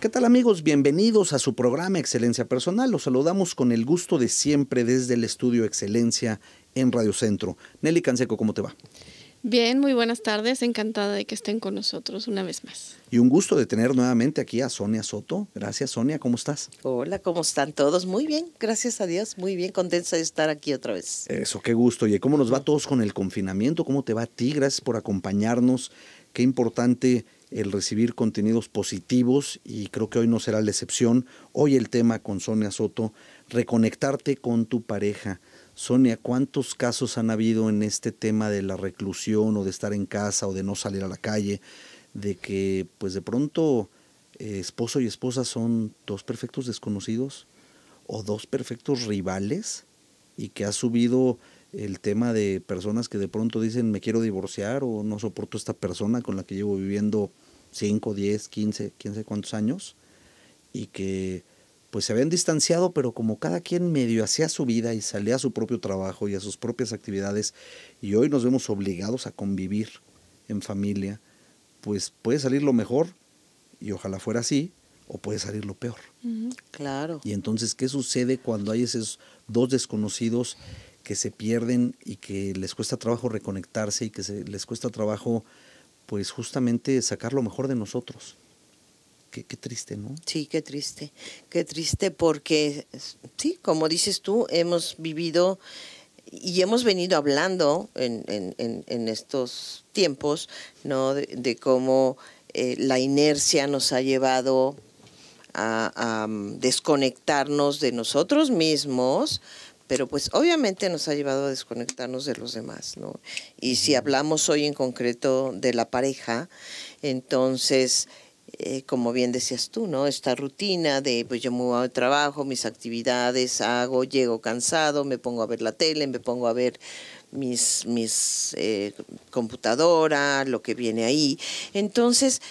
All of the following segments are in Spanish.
¿Qué tal amigos? Bienvenidos a su programa Excelencia Personal. Los saludamos con el gusto de siempre desde el estudio Excelencia en Radio Centro. Nelly Canseco, ¿cómo te va? Bien, muy buenas tardes. Encantada de que estén con nosotros una vez más. Y un gusto de tener nuevamente aquí a Sonia Soto. Gracias, Sonia. ¿Cómo estás? Hola, ¿cómo están todos? Muy bien, gracias a Dios. Muy bien, contenta de estar aquí otra vez. Eso, qué gusto. ¿Y cómo nos va a todos con el confinamiento? ¿Cómo te va a ti? Gracias por acompañarnos. Qué importante el recibir contenidos positivos y creo que hoy no será la excepción. Hoy el tema con Sonia Soto, reconectarte con tu pareja. Sonia, ¿cuántos casos han habido en este tema de la reclusión o de estar en casa o de no salir a la calle? De que pues de pronto eh, esposo y esposa son dos perfectos desconocidos o dos perfectos rivales y que ha subido el tema de personas que de pronto dicen me quiero divorciar o no soporto esta persona con la que llevo viviendo 5, 10, 15, 15 cuántos años y que pues se habían distanciado, pero como cada quien medio hacía su vida y salía a su propio trabajo y a sus propias actividades y hoy nos vemos obligados a convivir en familia, pues puede salir lo mejor y ojalá fuera así o puede salir lo peor. claro. Y entonces, ¿qué sucede cuando hay esos dos desconocidos? que se pierden y que les cuesta trabajo reconectarse y que se, les cuesta trabajo, pues justamente sacar lo mejor de nosotros. Qué, triste, ¿no? Sí, qué triste, qué triste porque, sí, como dices tú, hemos vivido y hemos venido hablando en, en, en estos tiempos, ¿no? De, cómo eh, la inercia nos ha llevado a, a mm, desconectarnos de nosotros mismos, pero pues obviamente nos ha llevado a desconectarnos de los demás, ¿no? Y si hablamos hoy en concreto de la pareja, entonces... Eh, como bien decías tú, ¿no? Esta rutina de, pues yo me voy al trabajo, mis actividades, hago, llego cansado, me pongo a ver la tele, me pongo a ver mis, mis eh, computadora, lo que viene ahí. Entonces,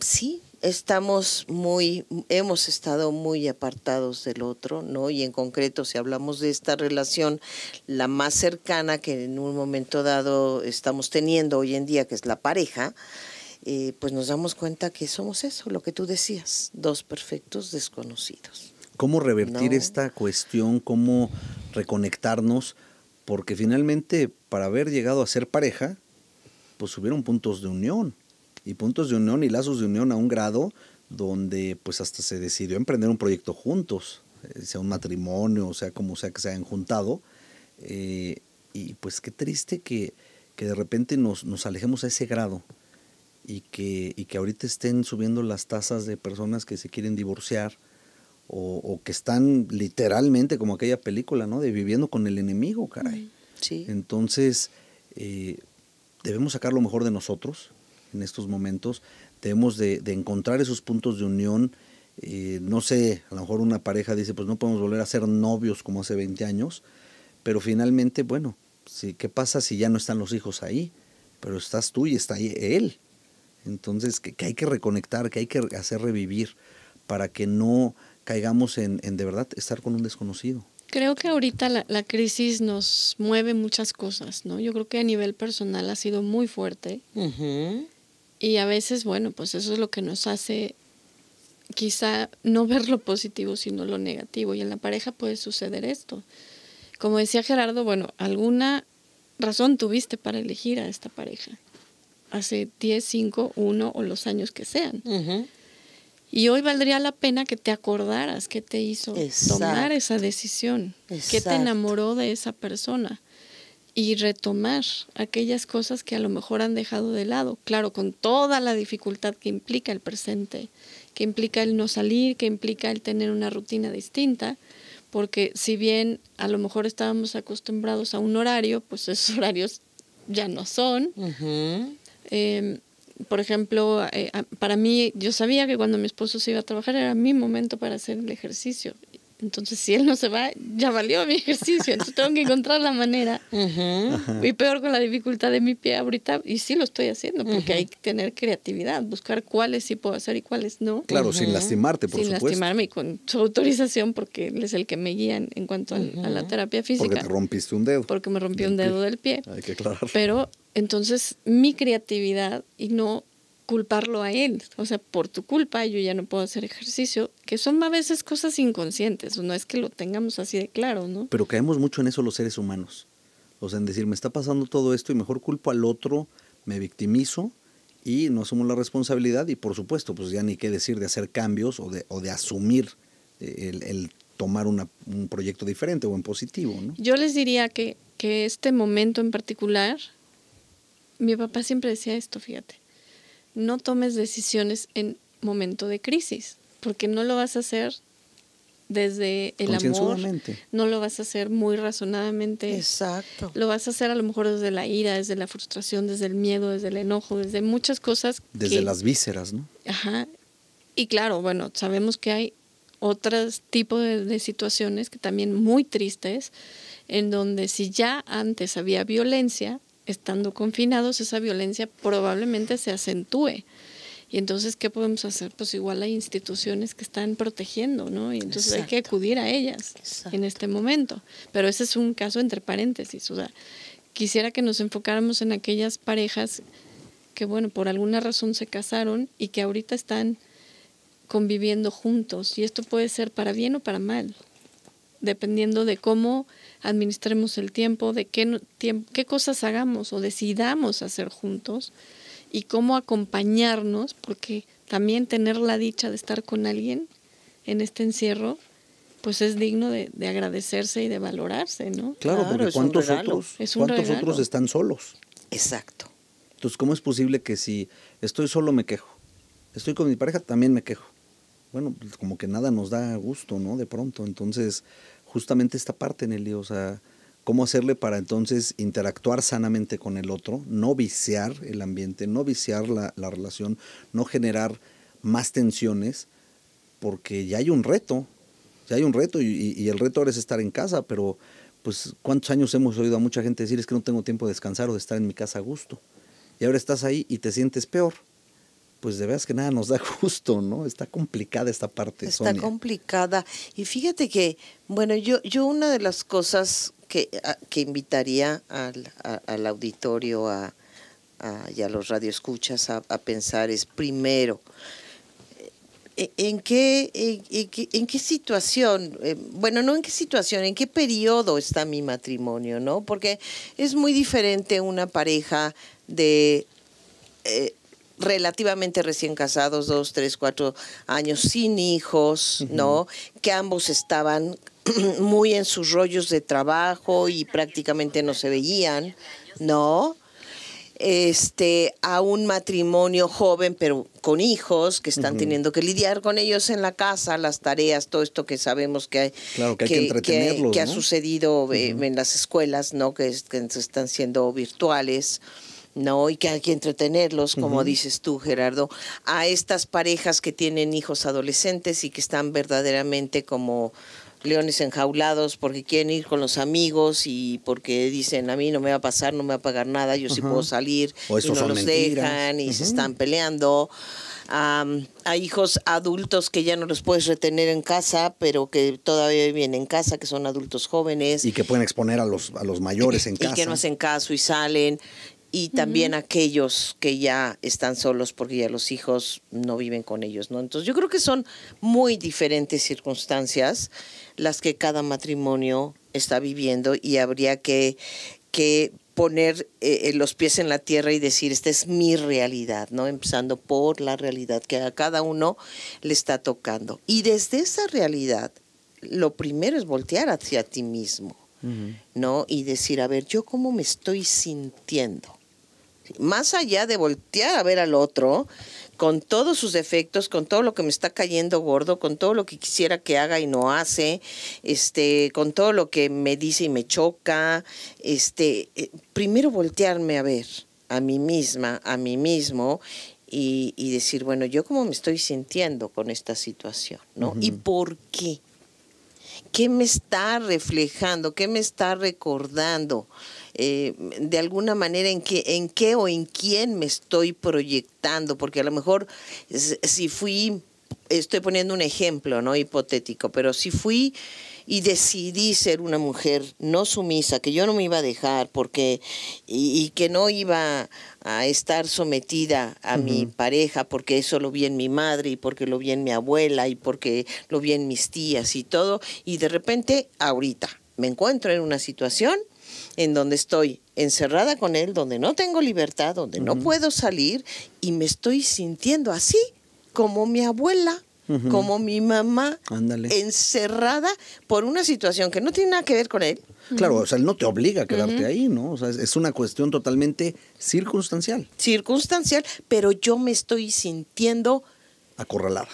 sí, estamos muy, hemos estado muy apartados del otro, ¿no? Y en concreto, si hablamos de esta relación, la más cercana que en un momento dado estamos teniendo hoy en día, que es la pareja, eh, pues nos damos cuenta que somos eso, lo que tú decías, dos perfectos desconocidos. ¿Cómo revertir esta cuestión? ¿Cómo reconectarnos? Porque finalmente, para haber llegado a ser pareja, pues hubieron puntos de unión y puntos de unión y lazos de unión a un grado donde pues hasta se decidió emprender un proyecto juntos, eh, sea un matrimonio, o sea como sea que se hayan juntado. Eh, y pues qué triste que, que de repente nos, nos, alejemos a ese grado y que, y que ahorita estén subiendo las tasas de personas que se quieren divorciar o, que están literalmente como aquella película, ¿no? De viviendo con el enemigo, caray. Sí. Entonces, eh, debemos sacar lo mejor de nosotros, en estos momentos, debemos de, encontrar esos puntos de unión. Eh, no sé, a lo mejor una pareja dice, pues no podemos volver a ser novios como hace 20 años, pero finalmente, bueno, si, ¿qué pasa si ya no están los hijos ahí? Pero estás tú y está ahí él. Entonces, que, hay que reconectar, que hay que hacer revivir para que no caigamos en, de verdad estar con un desconocido. Creo que ahorita la, crisis nos mueve muchas cosas, ¿no? Yo creo que a nivel personal ha sido muy fuerte. Y a veces, bueno, pues eso es lo que nos hace quizá no ver lo positivo, sino lo negativo. Y en la pareja puede suceder esto. Como decía Gerardo, bueno, alguna razón tuviste para elegir a esta pareja. Hace 10, 5, 1 o los años que sean. Y hoy valdría la pena que te acordaras qué te hizo tomar esa decisión, qué te enamoró de esa persona y retomar aquellas cosas que a lo mejor han dejado de lado, claro, con toda la dificultad que implica el presente, que implica el no salir, que implica el tener una rutina distinta, porque si bien a lo mejor estábamos acostumbrados a un horario, pues esos horarios ya no son. Em, por ejemplo, eh, para mí, yo sabía que cuando mi esposo se iba a trabajar era mi momento para hacer el ejercicio entonces, si él no se va, ya valió mi ejercicio. Entonces, tengo que encontrar la manera. Y peor con la dificultad de mi pie ahorita. Y sí lo estoy haciendo, porque hay que tener creatividad, buscar cuáles sí puedo hacer y cuáles no. Claro, sin lastimarte, por supuesto. Sin lastimarme y con su autorización, porque él es el que me guía en cuanto a, la terapia física. Porque te rompiste un dedo. Porque me rompí un dedo del pie. Hay que aclararlo. Pero entonces, mi creatividad y no culparlo a él. O sea, por tu culpa yo ya no puedo hacer ejercicio, que son a veces cosas inconscientes, no es que lo tengamos así de claro, ¿no? Pero caemos mucho en eso los seres humanos. O sea, en decir, me está pasando todo esto y mejor culpo al otro, me victimizo y no asumo la responsabilidad y por supuesto, pues ya ni qué decir de hacer cambios o de, o de asumir eh, el, tomar un proyecto diferente o en positivo, ¿no? Yo les diría que, que este momento en particular, mi papá siempre decía esto, fíjate no tomes decisiones en momento de crisis, porque no lo vas a hacer desde el amor, no lo vas a hacer muy razonadamente. Exacto. Lo vas a hacer a lo mejor desde la ira, desde la frustración, desde el miedo, desde el enojo, desde muchas cosas. Desde las vísceras, ¿no? Ajá. Y claro, bueno, sabemos que hay otros tipos de situaciones que también muy tristes, en donde si ya antes había violencia, estando confinados, esa violencia probablemente se acentúe. Y entonces, ¿qué podemos hacer? Pues igual hay instituciones que están protegiendo, ¿no? Y entonces hay que acudir a ellas en este momento. Pero ese es un caso entre paréntesis. O sea, quisiera que nos enfocáramos en aquellas parejas que, bueno, por alguna razón se casaron y que ahorita están conviviendo juntos. Y esto puede ser para bien o para mal dependiendo de cómo administremos el tiempo, de qué, qué cosas hagamos o decidamos hacer juntos y cómo acompañarnos, porque también tener la dicha de estar con alguien en este encierro, pues es digno de, agradecerse y de valorarse, ¿no? Claro, porque ¿cuántos, otros, ¿cuántos otros están solos? Exacto. Entonces, ¿cómo es posible que si estoy solo me quejo? Estoy con mi pareja, también me quejo bueno, pues como que nada nos da gusto, ¿no? De pronto. Entonces, justamente esta parte, Nelly, o sea, cómo hacerle para entonces interactuar sanamente con el otro, no viciar el ambiente, no viciar la, la relación, no generar más tensiones, porque ya hay un reto, ya hay un reto y, y, el reto ahora es estar en casa, pero pues cuántos años hemos oído a mucha gente decir es que no tengo tiempo de descansar o de estar en mi casa a gusto. Y ahora estás ahí y te sientes peor pues de veras que nada nos da gusto, ¿no? Está complicada esta parte. Está complicada. Y fíjate que, bueno, yo, yo una de las cosas que, ah, invitaría al, auditorio a, y a los radioescuchas a, a pensar es primero, eh, ¿en qué, en, situación, eh, bueno, no en qué situación, en qué periodo está mi matrimonio, ¿no? Porque es muy diferente una pareja de eh, relativamente recién casados, dos, tres, cuatro años, sin hijos, ¿no? Que ambos estaban muy en sus rollos de trabajo y prácticamente no se veían, ¿no? Este, a un matrimonio joven, pero con hijos, que están teniendo que lidiar con ellos en la casa, las tareas, todo esto que sabemos que, hay, que, que, ha sucedido eh, en las escuelas, ¿no? Que, están siendo virtuales. ¿no? Y que hay que entretenerlos, como dices tú, Gerardo, a estas parejas que tienen hijos adolescentes y que están verdaderamente como leones enjaulados porque quieren ir con los amigos y porque dicen a mí no me va a pasar, no me va a pagar nada, yo sí puedo salir y no los dejan y se están peleando. a hijos adultos que ya no los puedes retener en casa, pero que todavía viven en casa, que son adultos jóvenes. Y que pueden exponer a los, a los mayores en casa. Y que no hacen caso y salen y también aquellos que ya están solos porque ya los hijos no viven con ellos, ¿no? Entonces yo creo que son muy diferentes circunstancias las que cada matrimonio está viviendo y habría que, que poner eh, eh, los pies en la tierra y decir, esta es mi realidad, ¿no? Empezando por la realidad que a cada uno le está tocando. Y desde esa realidad, lo primero es voltear hacia ti mismo, ¿no? Y decir, a ver, ¿yo cómo me estoy sintiendo? Más allá de voltear a ver al otro, con todos sus defectos, con todo lo que me está cayendo gordo, con todo lo que quisiera que haga y no hace, este, con todo lo que me dice y me choca, este, eh, primero voltearme a ver a mí misma, a mí mismo y, decir, bueno, yo cómo me estoy sintiendo con esta situación, ¿no? ¿Y por qué? ¿Qué me está reflejando? ¿Qué me está recordando? Eh, de alguna manera en qué, en qué o en quién me estoy proyectando, porque a lo mejor si fui, estoy poniendo un ejemplo no hipotético, pero si fui y decidí ser una mujer no sumisa, que yo no me iba a dejar porque y, que no iba a estar sometida a mi pareja porque eso lo vi en mi madre y porque lo vi en mi abuela y porque lo vi en mis tías y todo y de repente ahorita me encuentro en una situación en donde estoy encerrada con él, donde no tengo libertad, donde no puedo salir y me estoy sintiendo así como mi abuela, como mi mamá, encerrada por una situación que no tiene nada que ver con él. Claro, o sea, él no te obliga a quedarte ahí, ¿no? O sea, es una cuestión totalmente circunstancial. Circunstancial, pero yo me estoy sintiendo... Acorralada.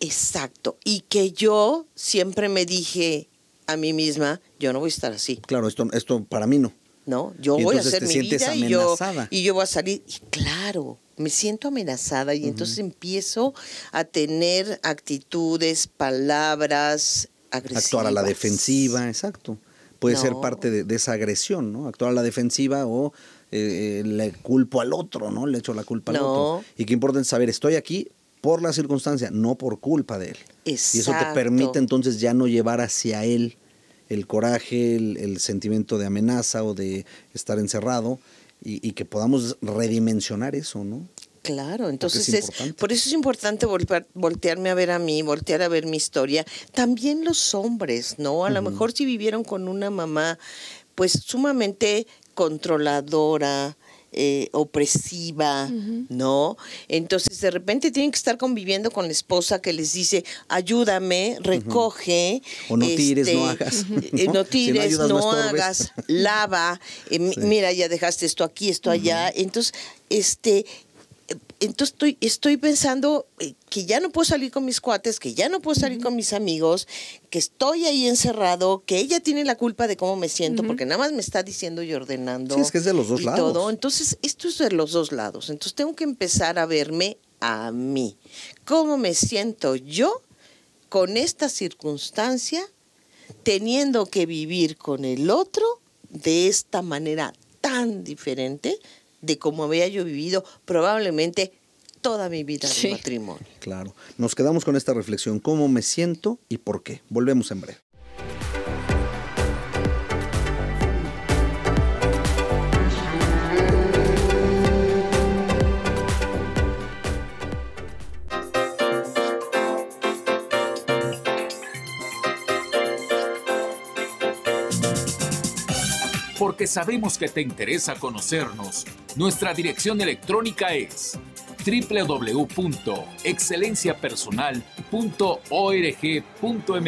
Exacto. Y que yo siempre me dije, a mí misma, yo no voy a estar así. Claro, esto, esto para mí no. No, yo voy a hacer mi vida y yo, voy a salir. Y claro, me siento amenazada y entonces empiezo a tener actitudes, palabras agresivas. Actuar a la defensiva, exacto. Puede ser parte de, esa agresión, ¿no? Actuar a la defensiva o eh, eh, le culpo al otro, ¿no? Le echo la culpa al otro. Y qué importante saber, estoy aquí, por la circunstancia, no por culpa de él. Exacto. Y eso te permite entonces ya no llevar hacia él el coraje, el, sentimiento de amenaza o de estar encerrado y, que podamos redimensionar eso, ¿no? Claro, entonces es, por eso es importante voltearme a ver a mí, voltear a ver mi historia. También los hombres, ¿no? A lo mejor si vivieron con una mamá pues sumamente controladora, eh, opresiva, ¿no? Entonces de repente tienen que estar conviviendo con la esposa que les dice, ayúdame, recoge. O no tires, no este, hagas. Eh, eh, no tires, no, hagas, lava, mira, ya dejaste esto aquí, esto allá. Entonces, este, entonces estoy, pensando eh, que ya no puedo salir con mis cuates, que ya no puedo salir con mis amigos, que estoy ahí encerrado, que ella tiene la culpa de cómo me siento, porque nada más me está diciendo y ordenando. Sí, es que es de los dos lados. Todo. Entonces, esto es de los dos lados. Entonces, tengo que empezar a verme a mí. ¿Cómo me siento yo con esta circunstancia, teniendo que vivir con el otro de esta manera tan diferente de cómo había yo vivido probablemente toda mi vida de matrimonio. Claro. Nos quedamos con esta reflexión, cómo me siento y por qué. Volvemos en breve. que sabemos que te interesa conocernos. Nuestra dirección electrónica es www.excelenciapersonal.org.mx.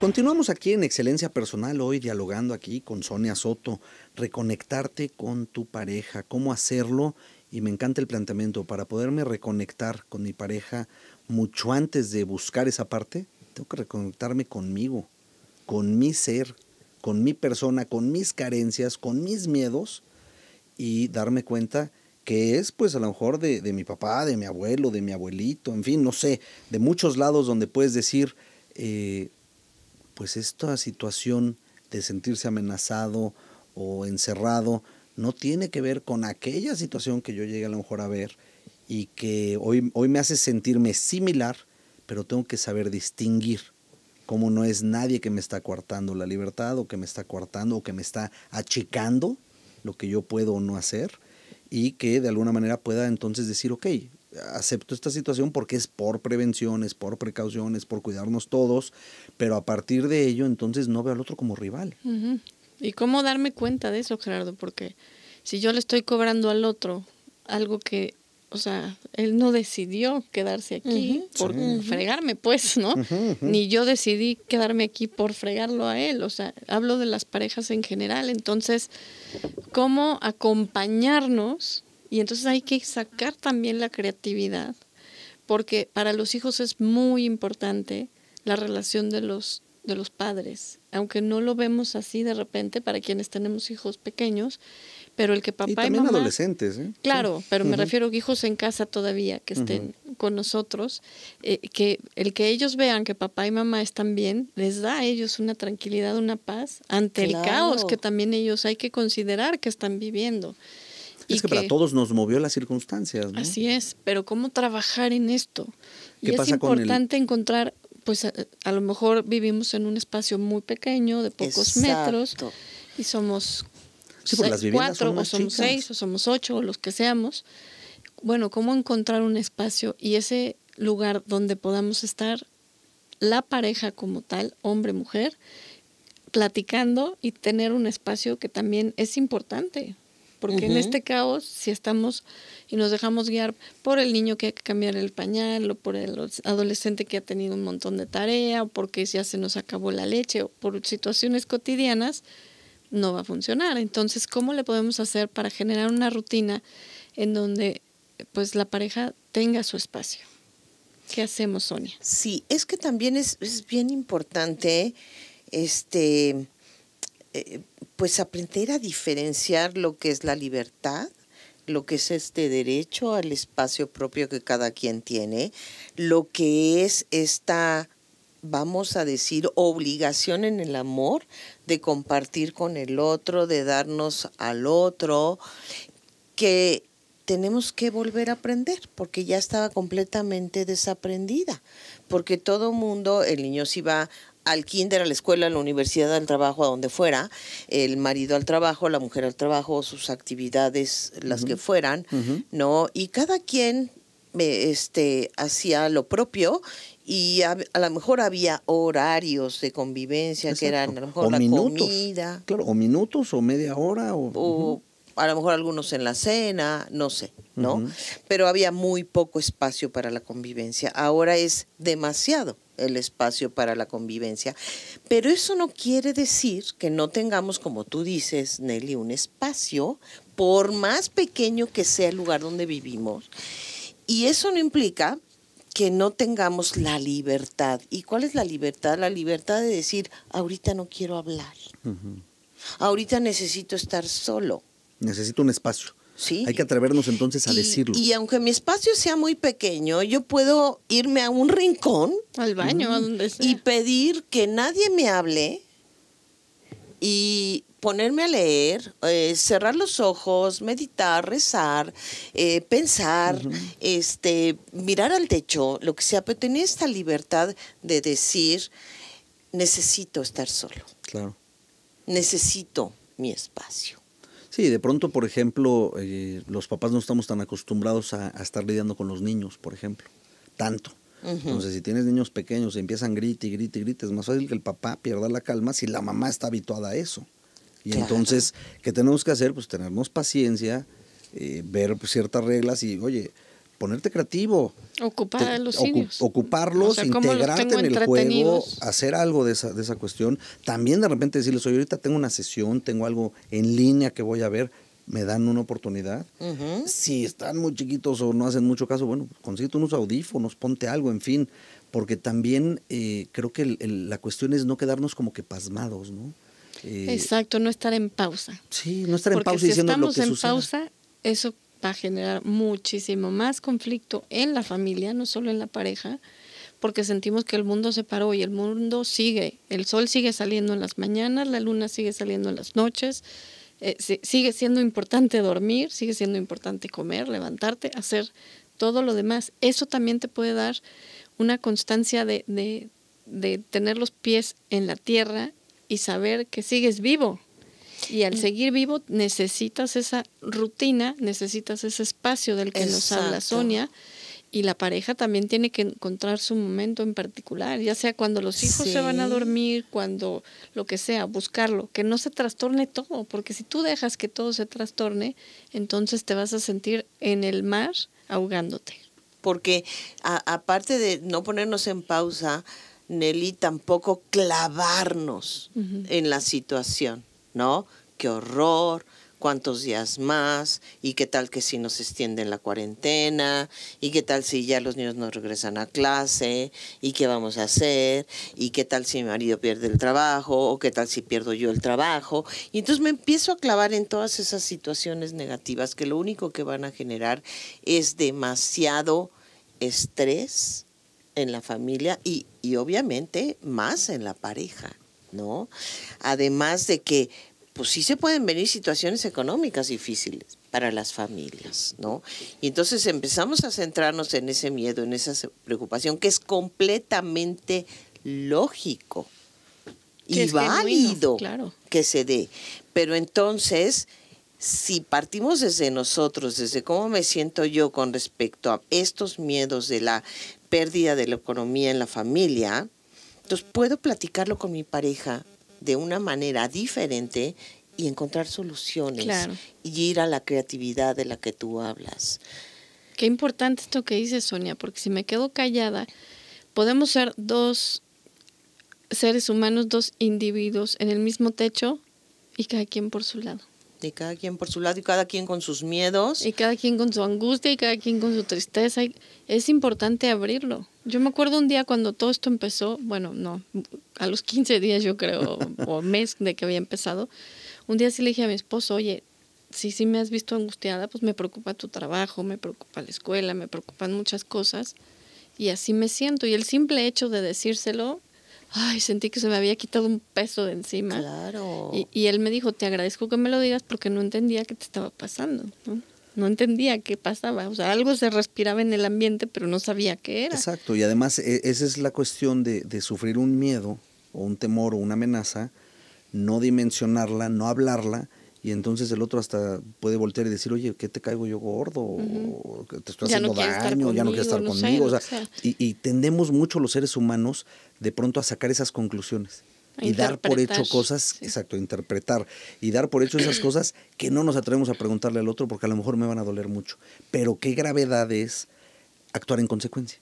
Continuamos aquí en Excelencia Personal, hoy dialogando aquí con Sonia Soto, reconectarte con tu pareja, cómo hacerlo y me encanta el planteamiento para poderme reconectar con mi pareja mucho antes de buscar esa parte, tengo que reconectarme conmigo, con mi ser, con mi persona, con mis carencias, con mis miedos y darme cuenta que es pues a lo mejor de, mi papá, de mi abuelo, de mi abuelito, en fin, no sé, de muchos lados donde puedes decir, eh, pues esta situación de sentirse amenazado o encerrado no tiene que ver con aquella situación que yo llegué a lo mejor a ver, y que hoy, hoy me hace sentirme similar, pero tengo que saber distinguir cómo no es nadie que me está coartando la libertad o que me está coartando o que me está achicando lo que yo puedo o no hacer y que de alguna manera pueda entonces decir, ok, acepto esta situación porque es por prevenciones, por precauciones, por cuidarnos todos, pero a partir de ello entonces no veo al otro como rival. ¿Y cómo darme cuenta de eso, Gerardo? Porque si yo le estoy cobrando al otro algo que o sea, él no decidió quedarse aquí por fregarme, pues, ¿no? Ni yo decidí quedarme aquí por fregarlo a él, o sea, hablo de las parejas en general, entonces, ¿cómo acompañarnos? Y entonces hay que sacar también la creatividad, porque para los hijos es muy importante la relación de los de los padres, aunque no lo vemos así de repente para quienes tenemos hijos pequeños, pero el que papá y, adolescentes. ¿eh? Claro, pero me refiero a hijos en casa todavía que estén con nosotros, eh, que el que ellos vean que papá y mamá están bien, les da a ellos una tranquilidad, una paz ante el caos que también ellos hay que considerar que están viviendo. Es y que, para todos nos movió las circunstancias. ¿no? Así es, pero ¿cómo trabajar en esto? y es importante encontrar, pues eh, a, lo mejor vivimos en un espacio muy pequeño, de pocos metros, y somos somos cuatro, o somos seis, o somos ocho, o los que seamos. Bueno, ¿cómo encontrar un espacio y ese lugar donde podamos estar la pareja como tal, hombre, mujer, platicando y tener un espacio que también es importante? Porque en este caos, si estamos y nos dejamos guiar por el niño que hay que cambiar el pañal, o por el adolescente que ha tenido un montón de tarea, o porque ya se nos acabó la leche, o por situaciones cotidianas, no va a funcionar. Entonces, ¿cómo le podemos hacer para generar una rutina en donde pues la pareja tenga su espacio? ¿Qué hacemos, Sonia? Sí, es que también es, bien importante este eh, pues aprender a diferenciar lo que es la libertad lo que es este derecho al espacio propio que cada quien tiene, lo que es esta vamos a decir, obligación en el amor de compartir con el otro, de darnos al otro, que tenemos que volver a aprender, porque ya estaba completamente desaprendida, porque todo mundo, el niño si va al kinder, a la escuela, a la universidad, al trabajo, a donde fuera, el marido al trabajo, la mujer al trabajo, sus actividades, las que fueran, ¿no? Y cada quien eh, este, hacía lo propio y a, lo mejor había horarios de convivencia que eran a lo mejor la comida. Claro, o minutos o media hora. O, a lo mejor algunos en la cena, no sé, ¿no? Pero había muy poco espacio para la convivencia. Ahora es demasiado el espacio para la convivencia. Pero eso no quiere decir que no tengamos, como tú dices, Nelly, un espacio, por más pequeño que sea el lugar donde vivimos. Y eso no implica que no tengamos la libertad. ¿Y cuál es la libertad? La libertad de decir, ahorita no quiero hablar. Ahorita necesito estar solo. Necesito un espacio. Sí. Hay que atrevernos entonces a decirlo. Y aunque mi espacio sea muy pequeño, yo puedo irme a un rincón. Al baño, donde Y pedir que nadie me hable y ponerme a leer, eh, cerrar los ojos, meditar, rezar, eh, pensar, este, mirar al techo, lo que sea, pero tener esta libertad de decir, necesito estar solo. Claro. Necesito mi espacio. Sí, de pronto, por ejemplo, eh, los papás no estamos tan acostumbrados a, estar lidiando con los niños, por ejemplo, tanto. Entonces, si tienes niños pequeños y empiezan gritar y gritar y gritar, es más fácil que el papá pierda la calma si la mamá está habituada a eso. Y entonces, ¿qué tenemos que hacer? Pues tenernos paciencia, eh, ver pues, ciertas reglas y, oye, ponerte creativo. Ocupar los ocuparlos, integrarte en el juego, hacer algo de esa, de esa cuestión. También de repente decirles, oye, ahorita tengo una sesión, tengo algo en línea que voy a ver, me dan una oportunidad. Si están muy chiquitos o no hacen mucho caso, bueno, pues, consigue unos audífonos, ponte algo, en fin. Porque también eh, creo que la cuestión es no quedarnos como que pasmados, ¿no? Eh, Exacto, no estar en pausa. Sí, no en Porque si estamos en pausa, eso va a generar muchísimo más conflicto en la familia, no solo en la pareja, porque sentimos que el mundo se paró y el mundo sigue. El sol sigue saliendo en las mañanas, la luna sigue saliendo en las noches. Eh, sigue siendo importante dormir, sigue siendo importante comer, levantarte, hacer todo lo demás. Eso también te puede dar una constancia de tener los pies en la tierra y saber que sigues vivo. Y al seguir vivo necesitas esa rutina, necesitas ese espacio del que nos habla Sonia. Y la pareja también tiene que encontrar su momento en particular, ya sea cuando los hijos se van a dormir, cuando lo que sea, buscarlo, que no se trastorne todo, porque si tú dejas que todo se trastorne, entonces te vas a sentir en el mar ahogándote. Porque aparte de no ponernos en pausa, Nelly, tampoco clavarnos en la situación, ¿no? Qué horror, cuántos días más, y qué tal que si nos extienden la cuarentena, y qué tal si ya los niños no regresan a clase, y qué vamos a hacer, y qué tal si mi marido pierde el trabajo, o qué tal si pierdo yo el trabajo. Y entonces me empiezo a clavar en todas esas situaciones negativas que lo único que van a generar es demasiado estrés, en la familia y, obviamente más en la pareja, ¿no? Además de que, pues sí se pueden venir situaciones económicas difíciles para las familias, ¿no? Y entonces empezamos a centrarnos en ese miedo, en esa preocupación, que es completamente lógico y válido que se dé. Pero entonces, si partimos desde nosotros, desde cómo me siento yo con respecto a estos miedos de la pérdida de la economía en la familia, entonces puedo platicarlo con mi pareja de una manera diferente y encontrar soluciones y ir a la creatividad de la que tú hablas. Qué importante esto que dices, Sonia, porque si me quedo callada, podemos ser dos seres humanos, dos individuos en el mismo techo y cada quien por su lado y cada quien por su lado y cada quien con sus miedos. Y cada quien con su angustia y cada quien con su tristeza. Es importante abrirlo. Yo me acuerdo un día cuando todo esto empezó, bueno, no, a los 15 días yo creo, o mes de que había empezado, un día sí le dije a mi esposo, oye, si sí si me has visto angustiada, pues me preocupa tu trabajo, me preocupa la escuela, me preocupan muchas cosas. Y así me siento. Y el simple hecho de decírselo ay, sentí que se me había quitado un peso de encima. Claro. Y, él me dijo, te agradezco que me lo digas porque no entendía qué te estaba pasando, ¿no? entendía qué pasaba. O sea, algo se respiraba en el ambiente, pero no sabía qué era. Exacto. Y además, e, esa es la cuestión de, de sufrir un miedo o un temor o una amenaza, no dimensionarla, no hablarla y entonces el otro hasta puede voltear y decir, oye, ¿qué te caigo yo gordo? ¿Te estoy haciendo daño? ya no quieres estar conmigo. y, tendemos mucho los seres humanos de pronto a sacar esas conclusiones. y dar por hecho cosas, exacto, interpretar, y dar por hecho esas cosas que no nos atrevemos a preguntarle al otro porque a lo mejor me van a doler mucho. Pero qué gravedad es actuar en consecuencia.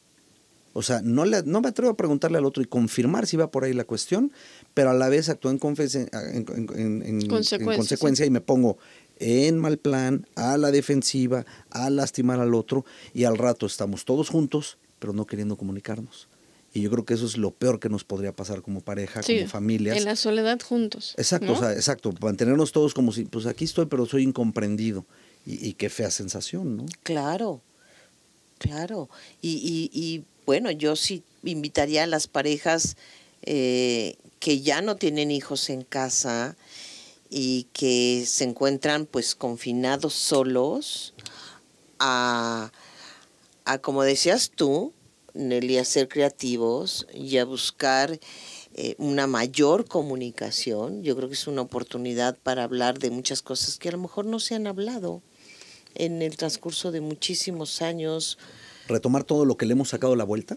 O sea, no, no me atrevo a preguntarle al otro y confirmar si va por ahí la cuestión, pero a la vez actúo en, consecuencia y me pongo en mal plan, a la defensiva, a lastimar al otro y al rato estamos todos juntos, pero no queriendo comunicarnos. Y yo creo que eso es lo peor que nos podría pasar como pareja, como familia. En la soledad juntos. Exacto, o sea, exacto. Mantenernos todos como si, pues aquí estoy, pero soy incomprendido. Y, qué fea sensación, ¿no? Claro, claro. y bueno, yo sí invitaría a las parejas eh, que ya no tienen hijos en casa y que se encuentran pues confinados solos a, como decías tú, Nelly, a ser creativos y a buscar eh, una mayor comunicación. Yo creo que es una oportunidad para hablar de muchas cosas que a lo mejor no se han hablado en el transcurso de muchísimos años retomar todo lo que le hemos sacado la vuelta.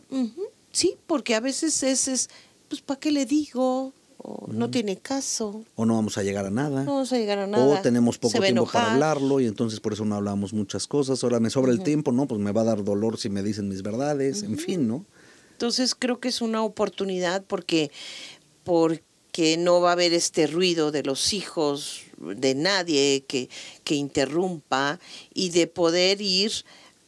Sí, porque a veces es, es pues, ¿para qué le digo? O no tiene caso. O no vamos a llegar a nada. No vamos a llegar a nada. O tenemos poco tiempo para hablarlo y entonces por eso no hablamos muchas cosas. Ahora me sobra el tiempo, ¿no? Pues me va a dar dolor si me dicen mis verdades, en fin, ¿no? Entonces creo que es una oportunidad porque, porque no va a haber este ruido de los hijos, de nadie que, que interrumpa y de poder ir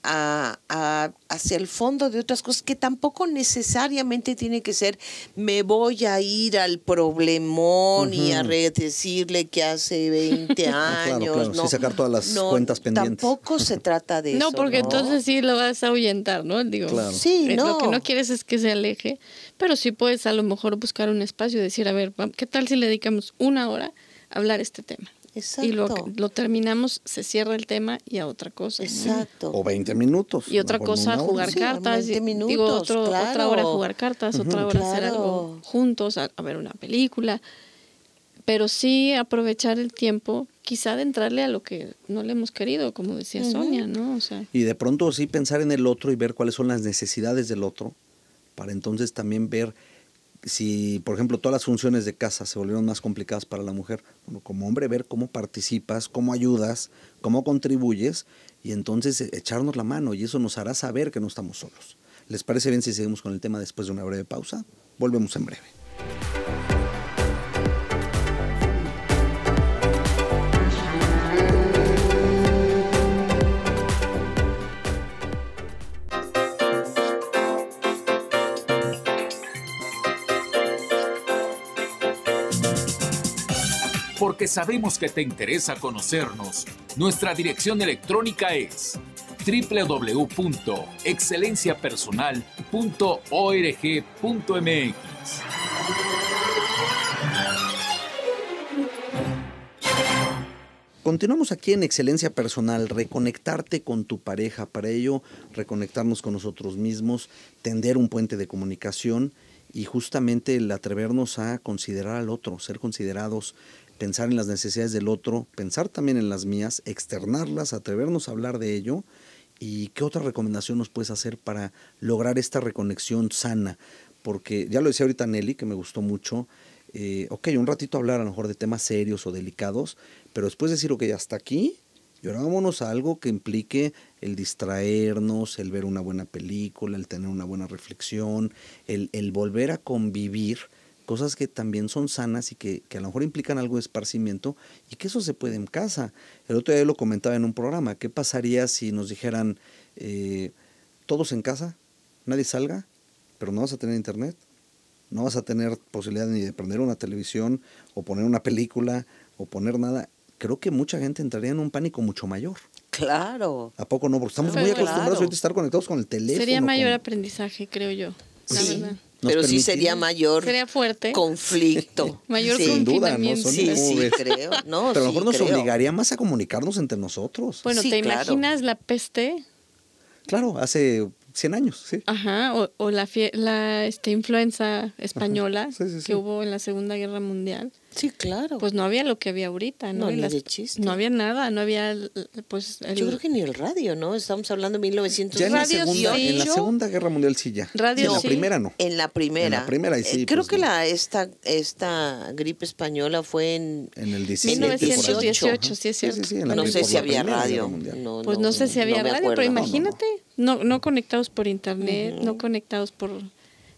a, a, hacia el fondo de otras cosas que tampoco necesariamente tiene que ser me voy a ir al problemón y a decirle que hace 20 años. Claro, No, sacar todas las cuentas pendientes. Tampoco se trata de eso. Porque no, porque entonces sí lo vas a ahuyentar, ¿no? Digo, claro. sí, eh, Lo que no quieres es que se aleje, pero sí puedes a lo mejor buscar un espacio y decir, a ver, ¿qué tal si le dedicamos una hora a hablar este tema? Y lo, terminamos, se cierra el tema y a otra cosa. Exacto. O 20 minutos. Y otra cosa, jugar cartas. 20 minutos, digo, otro, otra hora jugar cartas, otra hora hacer algo juntos, a, ver una película. Pero sí aprovechar el tiempo quizá de entrarle a lo que no le hemos querido, como decía Sonia, ¿no? Y de pronto sí pensar en el otro y ver cuáles son las necesidades del otro, para entonces también ver si, por ejemplo, todas las funciones de casa se volvieron más complicadas para la mujer, como hombre, ver cómo participas, cómo ayudas, cómo contribuyes y entonces eh, echarnos la mano y eso nos hará saber que no estamos solos. ¿Les parece bien si seguimos con el tema después de una breve pausa? Volvemos en breve. porque sabemos que te interesa conocernos. Nuestra dirección electrónica es www.excelenciapersonal.org.mx. Continuamos aquí en Excelencia Personal, reconectarte con tu pareja, para ello reconectarnos con nosotros mismos, tender un puente de comunicación y justamente el atrevernos a considerar al otro, ser considerados pensar en las necesidades del otro, pensar también en las mías, externarlas, atrevernos a hablar de ello. ¿Y qué otra recomendación nos puedes hacer para lograr esta reconexión sana? Porque ya lo decía ahorita Nelly, que me gustó mucho. Eh, ok, un ratito hablar a lo mejor de temas serios o delicados, pero después decir, ok, está aquí, llorámonos a algo que implique el distraernos, el ver una buena película, el tener una buena reflexión, el volver a convivir cosas que también son sanas y que, a lo mejor implican algo de esparcimiento y que eso se puede en casa. El otro día lo comentaba en un programa, ¿qué pasaría si nos dijeran eh, todos en casa, nadie salga, pero no vas a tener internet? No vas a tener posibilidad ni de prender una televisión o poner una película o poner nada. Creo que mucha gente entraría en un pánico mucho mayor. Claro. ¿A poco no? Porque estamos muy acostumbrados a estar conectados con el teléfono. Sería mayor aprendizaje, creo yo. La pero sí sería mayor conflicto. mayor Sin duda, no son sí, pero a lo mejor nos obligaría más a comunicarnos entre nosotros. Bueno, ¿te imaginas la peste? Claro, hace 100 años, sí. Ajá, o, la, la este, influenza española que hubo en la Segunda Guerra Mundial. Sí, claro. Pues no había lo que había ahorita, ¿no? No, había nada, no había, pues... Yo creo que ni el radio, ¿no? Estamos hablando de 1900. en, radio, la segunda, en la Segunda Guerra Mundial sí ya. Radio, en la primera no. En la primera. Eh, pues creo que la esta, esta gripe española fue en... el 1918, sí es cierto. Pues no sé si había radio. No, pues no, sé si había radio, pero imagínate, no, no, conectados por internet, no conectados por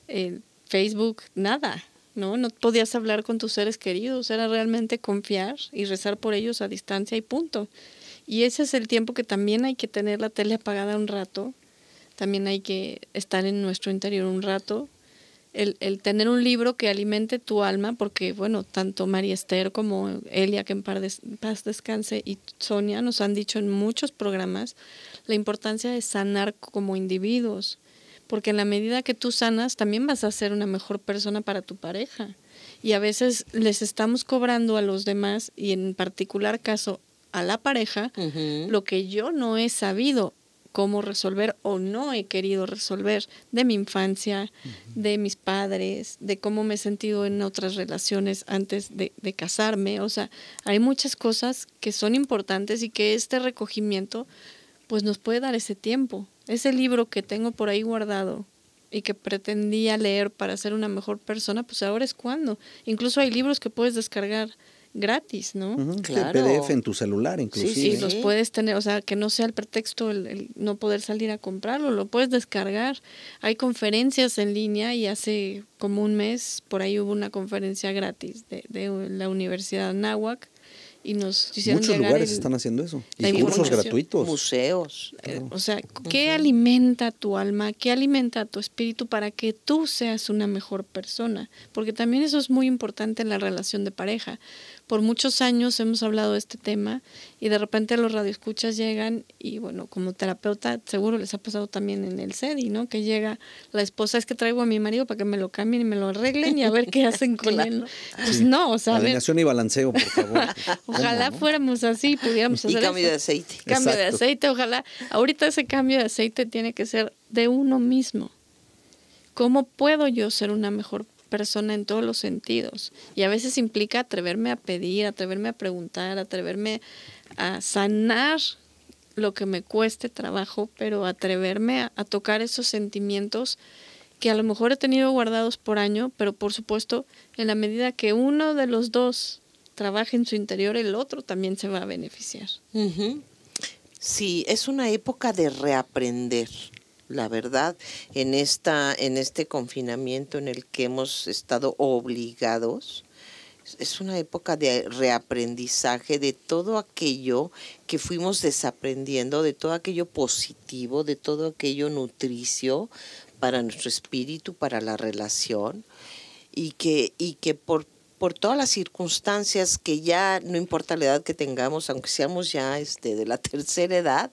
eh, Facebook, nada. ¿no? No podías hablar con tus seres queridos, era realmente confiar y rezar por ellos a distancia y punto. Y ese es el tiempo que también hay que tener la tele apagada un rato, también hay que estar en nuestro interior un rato, el, el tener un libro que alimente tu alma, porque bueno, tanto María Esther como Elia, que en paz descanse, y Sonia nos han dicho en muchos programas la importancia de sanar como individuos, porque en la medida que tú sanas, también vas a ser una mejor persona para tu pareja. Y a veces les estamos cobrando a los demás, y en particular caso a la pareja, lo que yo no he sabido cómo resolver o no he querido resolver de mi infancia, de mis padres, de cómo me he sentido en otras relaciones antes de, de, casarme. O sea, hay muchas cosas que son importantes y que este recogimiento pues nos puede dar ese tiempo ese libro que tengo por ahí guardado y que pretendía leer para ser una mejor persona, pues ahora es cuando. Incluso hay libros que puedes descargar gratis, ¿no? El PDF en tu celular, inclusive. Sí, los puedes tener, o sea, que no sea el pretexto el, no poder salir a comprarlo, lo puedes descargar. Hay conferencias en línea y hace como un mes por ahí hubo una conferencia gratis de, la Universidad náhuatl y Muchos lugares están haciendo eso. Y cursos gratuitos. Museos. Eh, o sea, ¿qué alimenta tu alma? ¿Qué alimenta tu espíritu para que tú seas una mejor persona? Porque también eso es muy importante en la relación de pareja por muchos años hemos hablado de este tema y de repente los radioescuchas llegan y bueno, como terapeuta seguro les ha pasado también en el CEDI, ¿no? Que llega la esposa, es que traigo a mi marido para que me lo cambien y me lo arreglen y a ver qué hacen con él. Pues no, o sea, alineación y balanceo, por favor. ojalá fuéramos así, y pudiéramos y hacer cambio de aceite. Cambio de aceite, ojalá. Ahorita ese cambio de aceite tiene que ser de uno mismo. ¿Cómo puedo yo ser una mejor persona en todos los sentidos. Y a veces implica atreverme a pedir, atreverme a preguntar, atreverme a sanar lo que me cueste trabajo, pero atreverme a, tocar esos sentimientos que a lo mejor he tenido guardados por año, pero por supuesto, en la medida que uno de los dos trabaje en su interior, el otro también se va a beneficiar. Sí, es una época de reaprender la verdad, en, esta, en este confinamiento en el que hemos estado obligados. Es una época de reaprendizaje de todo aquello que fuimos desaprendiendo, de todo aquello positivo, de todo aquello nutricio para nuestro espíritu, para la relación, y que, y que por por todas las circunstancias que ya, no importa la edad que tengamos, aunque seamos ya este, de la tercera edad,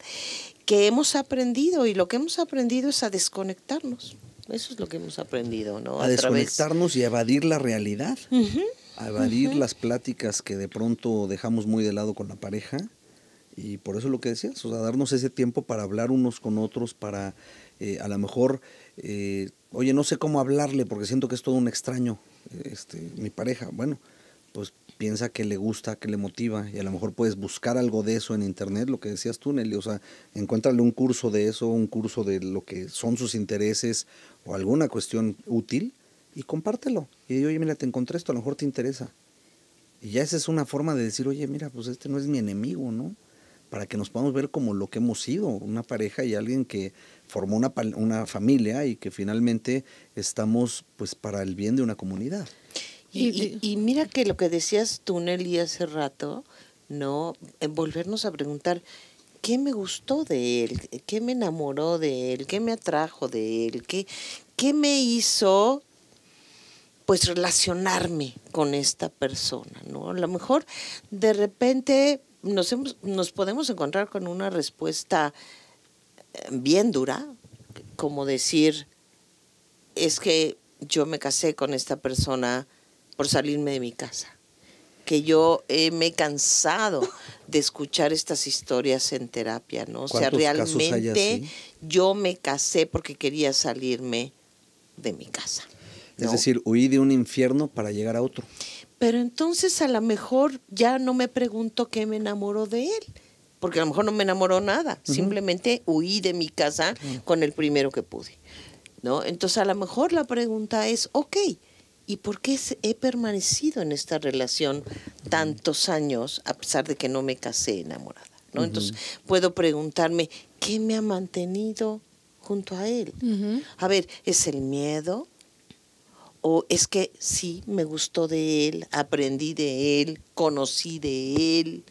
que hemos aprendido y lo que hemos aprendido es a desconectarnos. Eso es lo que hemos aprendido, ¿no? A, desconectarnos y evadir la realidad, a evadir las pláticas que de pronto dejamos muy de lado con la pareja. Y por eso es lo que decías, o sea, darnos ese tiempo para hablar unos con otros, para eh, a lo mejor, eh, oye, no sé cómo hablarle porque siento que es todo un extraño, este, mi pareja. Bueno, pues piensa que le gusta, que le motiva, y a lo mejor puedes buscar algo de eso en internet, lo que decías tú, Nelly, o sea, encuéntrale un curso de eso, un curso de lo que son sus intereses o alguna cuestión útil y compártelo. Y digo, oye, mira, te encontré esto, a lo mejor te interesa. Y ya esa es una forma de decir, oye, mira, pues este no es mi enemigo, ¿no? Para que nos podamos ver como lo que hemos sido, una pareja y alguien que formó una, una familia y que finalmente estamos pues para el bien de una comunidad. Y, mira que lo que decías tú, Nelly, hace rato, ¿no? Volvernos a preguntar, ¿qué me gustó de él? ¿Qué me enamoró de él? ¿Qué me atrajo de él? ¿Qué, me hizo pues relacionarme con esta persona, ¿no? A lo mejor de repente nos, nos podemos encontrar con una respuesta eh, bien dura, como decir, es que yo me casé con esta persona por salirme de mi casa, que yo me he cansado de escuchar estas historias en terapia, ¿no? O sea, realmente yo me casé porque quería salirme de mi casa. Es decir, huí de un infierno para llegar a otro. Pero entonces a lo mejor ya no me pregunto qué me enamoró de él, porque a lo mejor no me enamoró nada, simplemente huí de mi casa con el primero que pude. ¿no? Entonces a lo mejor la pregunta es, ok, y por qué he permanecido en esta relación tantos años a pesar de que no me casé enamorada. ¿no? Entonces puedo preguntarme, ¿qué me ha mantenido junto a él? A ver, ¿es el miedo? ¿O es que sí, me gustó de él, aprendí de él, conocí de él,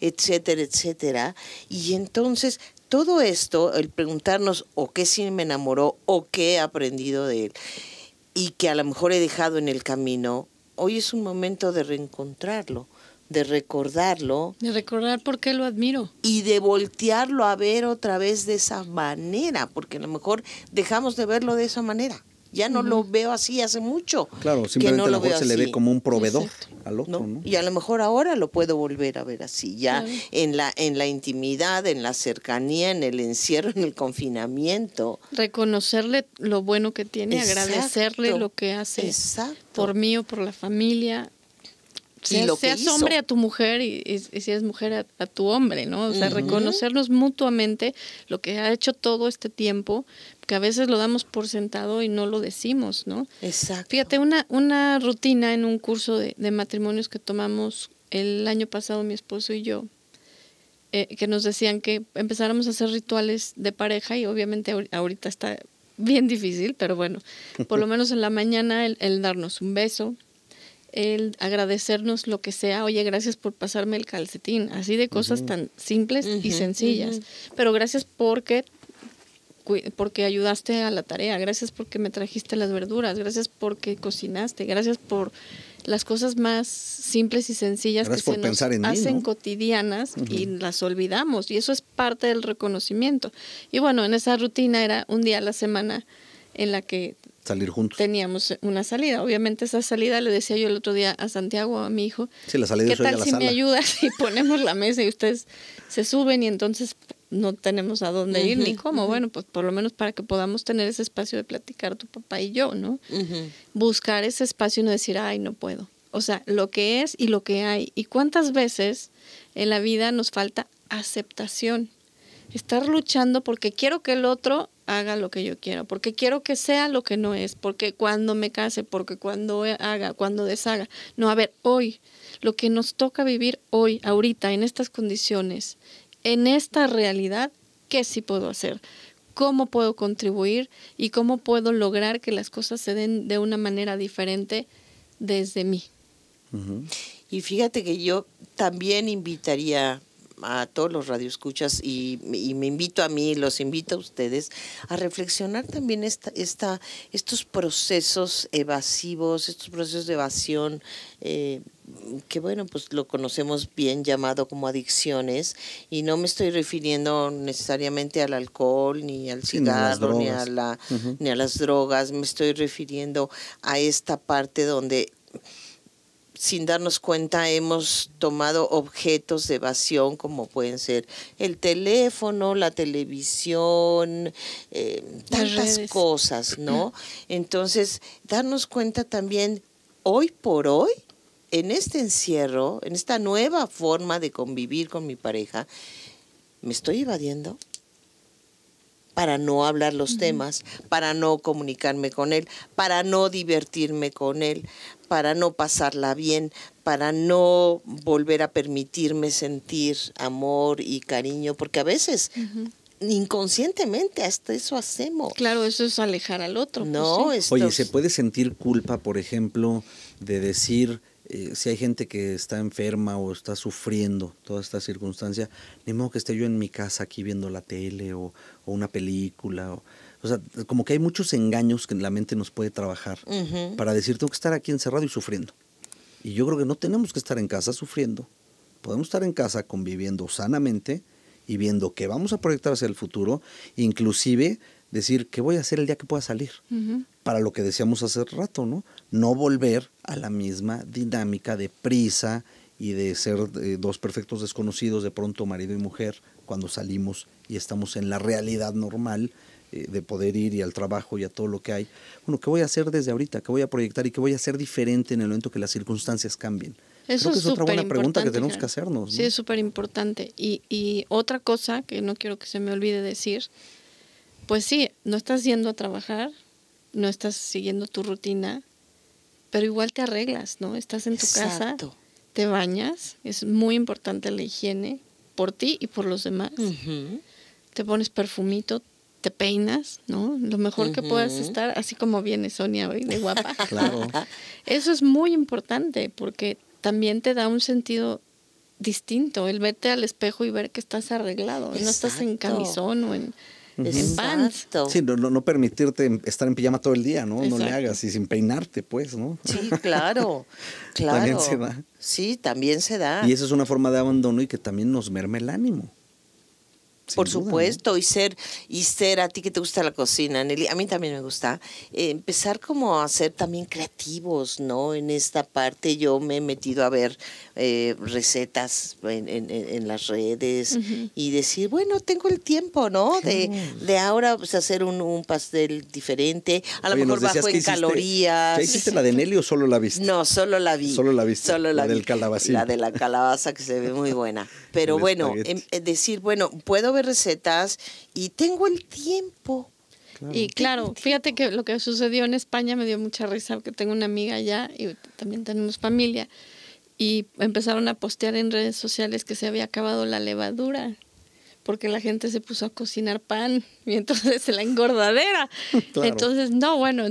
etcétera, etcétera? Y entonces todo esto, el preguntarnos o qué sí me enamoró o qué he aprendido de él, y que a lo mejor he dejado en el camino, hoy es un momento de reencontrarlo, de recordarlo. De recordar por qué lo admiro. Y de voltearlo a ver otra vez de esa manera, porque a lo mejor dejamos de verlo de esa manera. Ya no lo veo así hace mucho. Claro, simplemente no lo se le ve como un proveedor al otro, ¿no? Y a lo mejor ahora lo puedo volver a ver así, ya en la en la intimidad, en la cercanía, en el encierro, en el confinamiento. Reconocerle lo bueno que tiene, agradecerle lo que hace por mí o por la familia. si seas hombre a tu mujer y, si es mujer a, tu hombre, ¿no? O sea, reconocernos mutuamente lo que ha hecho todo este tiempo, que a veces lo damos por sentado y no lo decimos, ¿no? Exacto. Fíjate, una, una rutina en un curso de, de matrimonios que tomamos el año pasado mi esposo y yo, eh, que nos decían que empezáramos a hacer rituales de pareja y obviamente ahorita está bien difícil, pero bueno, por lo menos en la mañana el, darnos un beso, el agradecernos lo que sea, oye, gracias por pasarme el calcetín, así de cosas tan simples y sencillas, pero gracias porque porque ayudaste a la tarea, gracias porque me trajiste las verduras, gracias porque cocinaste, gracias por las cosas más simples y sencillas que se hacen cotidianas y las olvidamos. Y eso es parte del reconocimiento. Y bueno, en esa rutina era un día a la semana en la que salir juntos. Teníamos una salida. Obviamente esa salida le decía yo el otro día a Santiago, a mi hijo, ¿qué tal si me ayudas y ponemos la mesa y ustedes se suben y entonces no tenemos a dónde ir ni cómo. Bueno, pues por lo menos para que podamos tener ese espacio de platicar tu papá y yo, ¿no? Buscar ese espacio y no decir, ay, no puedo. O sea, lo que es y lo que hay. ¿Y cuántas veces en la vida nos falta aceptación? Estar luchando porque quiero que el otro haga lo que yo quiero, porque quiero que sea lo que no es, porque cuando me case, porque cuando haga, cuando deshaga. No, a ver, hoy, lo que nos toca vivir hoy, ahorita, en estas condiciones, en esta realidad, ¿qué sí puedo hacer? ¿Cómo puedo contribuir y cómo puedo lograr que las cosas se den de una manera diferente desde mí? Y fíjate que yo también invitaría a todos los radioescuchas y, y me invito a mí, los invito a ustedes a reflexionar también esta, esta, estos procesos evasivos, estos procesos de evasión. Eh, que bueno, pues lo conocemos bien llamado como adicciones, y no me estoy refiriendo necesariamente al alcohol, ni al cigarro, ni, a la, ni a las drogas, me estoy refiriendo a esta parte donde sin darnos cuenta hemos tomado objetos de evasión como pueden ser el teléfono, la televisión, eh, tantas cosas, ¿no? Entonces, darnos cuenta también hoy por hoy, en este encierro, en esta nueva forma de convivir con mi pareja, me estoy evadiendo para no hablar los temas, para no comunicarme con él, para no divertirme con él, para no pasarla bien, para no volver a permitirme sentir amor y cariño, porque a veces inconscientemente hasta eso hacemos. Claro, eso es alejar al otro. Pues no, Oye, ¿se puede sentir culpa, por ejemplo, de decir eh, si hay gente que está enferma o está sufriendo toda esta circunstancia, ni modo que esté yo en mi casa aquí viendo la tele o, o una película o o sea, como que hay muchos engaños que la mente nos puede trabajar para decir, tengo que estar aquí encerrado y sufriendo. Y yo creo que no tenemos que estar en casa sufriendo. Podemos estar en casa conviviendo sanamente y viendo que vamos a proyectar hacia el futuro, inclusive decir qué voy a hacer el día que pueda salir, para lo que decíamos hace rato, ¿no? No volver a la misma dinámica de prisa y de ser eh, dos perfectos desconocidos, de pronto marido y mujer, cuando salimos y estamos en la realidad normal eh, de poder ir y al trabajo y a todo lo que hay. Bueno, ¿qué voy a hacer desde ahorita? ¿Qué voy a proyectar y qué voy a hacer diferente en el momento que las circunstancias cambien? Eso es, otra buena pregunta que tenemos que hacernos. Sí, es súper importante. Y, y otra cosa que no quiero que se me olvide decir, pues sí, no estás yendo a trabajar, no estás siguiendo tu rutina, pero igual te arreglas, ¿no? Estás en tu casa, te bañas, es muy importante la higiene por ti y por los demás. Te pones perfumito, te peinas, ¿no? Lo mejor que puedas estar, así como viene Sonia hoy, de guapa. claro. Eso es muy importante porque también te da un sentido distinto el verte al espejo y ver que estás arreglado, no estás en camisón o en, Sí, no, permitirte em, estar en pijama todo el día, ¿no? No le hagas y sin peinarte, pues, ¿no? Sí, claro, claro. También se da. Sí, también se da. Y esa es una forma de abandono y que también nos merme el ánimo por supuesto, y ser, y ser a ti que te gusta la cocina, Nelly, a mí también me gusta, eh, empezar como a ser también creativos, ¿no? En esta parte yo me he metido a ver eh, recetas en, las redes y decir, bueno, tengo el tiempo, ¿no? De, de ahora pues, hacer un, un, pastel diferente, a lo mejor bajo en calorías. ¿Ya hiciste la de Nelly o solo la viste? No, solo la vi. Solo la viste. Solo la, la La de la calabaza que se ve muy buena. Pero bueno, em, eh, decir, bueno, puedo recetas y tengo el tiempo. Y claro, fíjate que lo que sucedió en España me dio mucha risa, porque tengo una amiga allá y también tenemos familia, y empezaron a postear en redes sociales que se había acabado la levadura, porque la gente se puso a cocinar pan y entonces la engordadera. Entonces, no, bueno,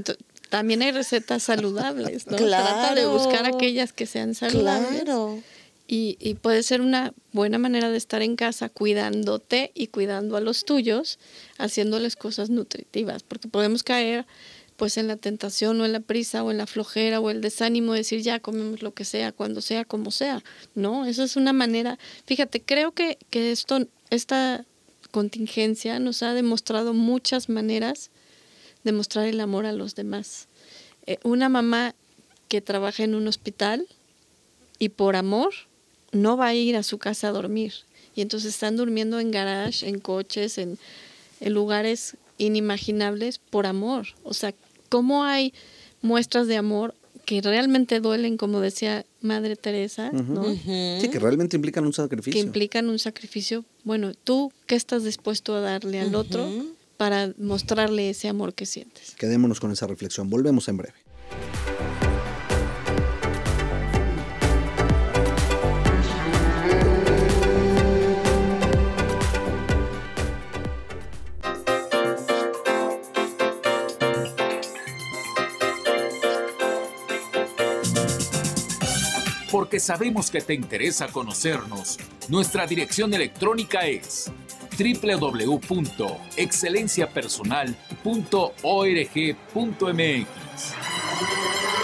también hay recetas saludables, ¿no? Trata de buscar aquellas que sean saludables. Claro. Y, puede ser una buena manera de estar en casa cuidándote y cuidando a los tuyos, haciéndoles cosas nutritivas, porque podemos caer pues en la tentación o en la prisa o en la flojera o el desánimo de decir ya comemos lo que sea, cuando sea, como sea. No, esa es una manera. Fíjate, creo que, que esto, esta contingencia nos ha demostrado muchas maneras de mostrar el amor a los demás. Eh, una mamá que trabaja en un hospital y por amor no va a ir a su casa a dormir. Y entonces están durmiendo en garage, en coches, en, lugares inimaginables por amor. O sea, ¿cómo hay muestras de amor que realmente duelen, como decía Madre Teresa, que realmente implican un sacrificio. Que implican un sacrificio. Bueno, ¿tú qué estás dispuesto a darle al otro para mostrarle ese amor que sientes? Quedémonos con esa reflexión. Volvemos en breve. Que sabemos que te interesa conocernos. Nuestra dirección electrónica es www.excelenciapersonal.org.mx.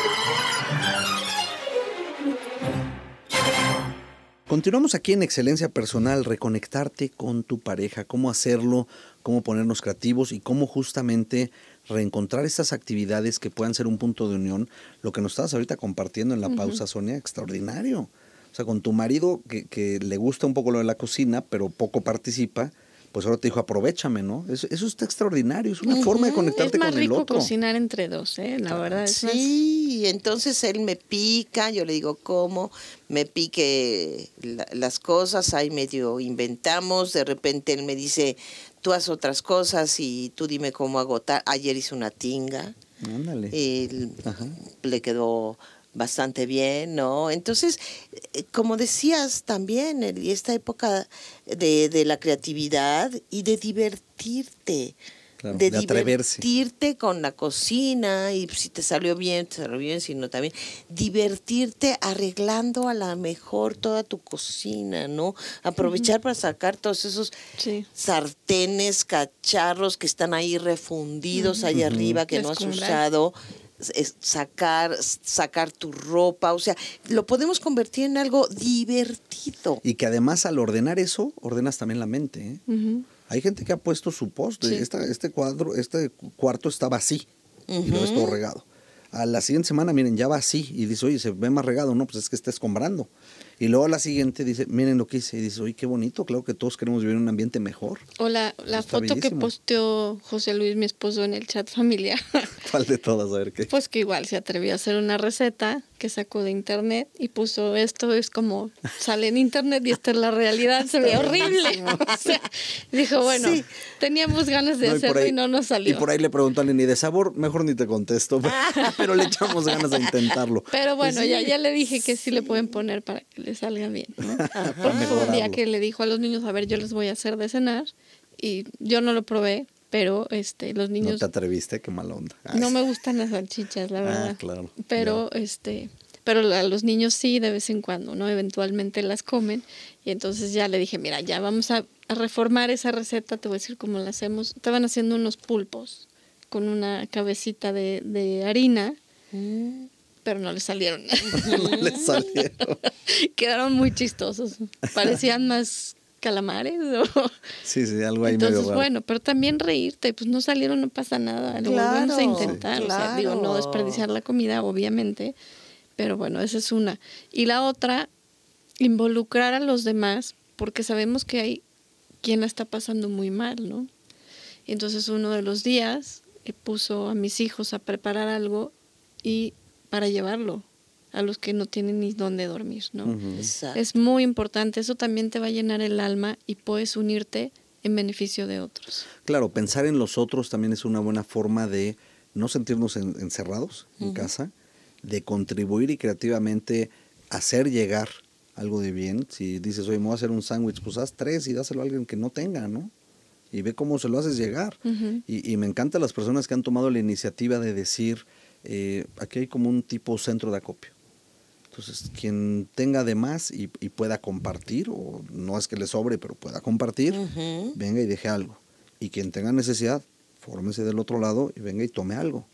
Continuamos aquí en Excelencia Personal, reconectarte con tu pareja, cómo hacerlo, cómo ponernos creativos y cómo justamente reencontrar estas actividades que puedan ser un punto de unión. Lo que nos estabas ahorita compartiendo en la pausa, Sonia, extraordinario. O sea, con tu marido que, le gusta un poco lo de la cocina, pero poco participa, pues ahora te dijo, aprovechame, ¿no? Eso, es está extraordinario, es una forma de conectarte es más rico cocinar entre dos, ¿eh? La verdad es Sí, entonces él me pica, yo le digo, ¿cómo? Me pique las cosas, ahí medio inventamos, de repente él me dice, tú haz otras cosas y tú dime cómo agotar. Ayer hice una tinga. Ándale. Le quedó bastante bien, ¿no? Entonces, eh, como decías también, esta época de, la creatividad y de divertirte. de, divertirte con la cocina y si te salió bien, te salió bien, si no también, divertirte arreglando a la mejor toda tu cocina, ¿no? Aprovechar para sacar todos esos sartenes, cacharros que están ahí refundidos allá arriba que no has usado sacar, sacar tu ropa, o sea, lo podemos convertir en algo divertido. Y que además al ordenar eso, ordenas también la mente. ¿eh? Hay gente que ha puesto su post, este cuadro, este cuarto estaba así, y lo ves regado a la siguiente semana, miren, ya va así. Y dice, oye, se ve más regado. No, pues es que está comprando Y luego a la siguiente dice, miren lo que hice. Y dice, oye, qué bonito. Claro que todos queremos vivir en un ambiente mejor. O la, foto que posteó José Luis, mi esposo, en el chat familiar. ¿Cuál de todas? A ver qué. Pues que igual se atrevió a hacer una receta que sacó de internet y puso esto es como sale en internet y esta es la realidad, se ve horrible. dijo, bueno, teníamos ganas de hacer hacerlo y, no nos salió. Y por ahí le preguntó a de sabor? Mejor ni te contesto, pero le echamos ganas de intentarlo. Pero bueno, pues ya, ya le dije que sí le pueden poner para que le salga bien. Ah, Porque fue un día que le dijo a los niños, a ver, yo les voy a hacer de cenar y yo no lo probé, pero este los niños no te atreviste qué mala onda no me gustan las salchichas la ah, verdad ah, claro pero este pero a los niños sí de vez en cuando no eventualmente las comen y entonces ya le dije mira ya vamos a, reformar esa receta te voy a decir cómo la hacemos estaban haciendo unos pulpos con una cabecita de, de harina mm. pero no le salieron no les salieron quedaron muy chistosos parecían más calamares. O... Sí, sí, algo ahí Entonces, bueno, pero también reírte, pues no salieron, no pasa nada, lo claro, a intentar. O sea, digo, no desperdiciar la comida, obviamente, pero bueno, esa es una. Y la otra, involucrar a los demás, porque sabemos que hay quien la está pasando muy mal, ¿no? Entonces, uno de los días eh, puso a mis hijos a preparar algo y para llevarlo a los que no tienen ni dónde dormir, ¿no? Es muy importante, eso también te va a llenar el alma y puedes unirte en beneficio de otros. Claro, pensar en los otros también es una buena forma de no sentirnos encerrados en casa, de contribuir y creativamente hacer llegar algo de bien. Si dices, oye, me voy a hacer un sándwich, pues haz tres y dáselo a alguien que no tenga, ¿no? Y ve cómo se lo haces llegar. y, me encantan las personas que han tomado la iniciativa de decir, eh, aquí hay como un tipo centro de acopio entonces, quien tenga de más y, pueda compartir, o no es que le sobre, pero pueda compartir, venga y deje algo. Y quien tenga necesidad, fórmese del otro lado y venga y tome algo.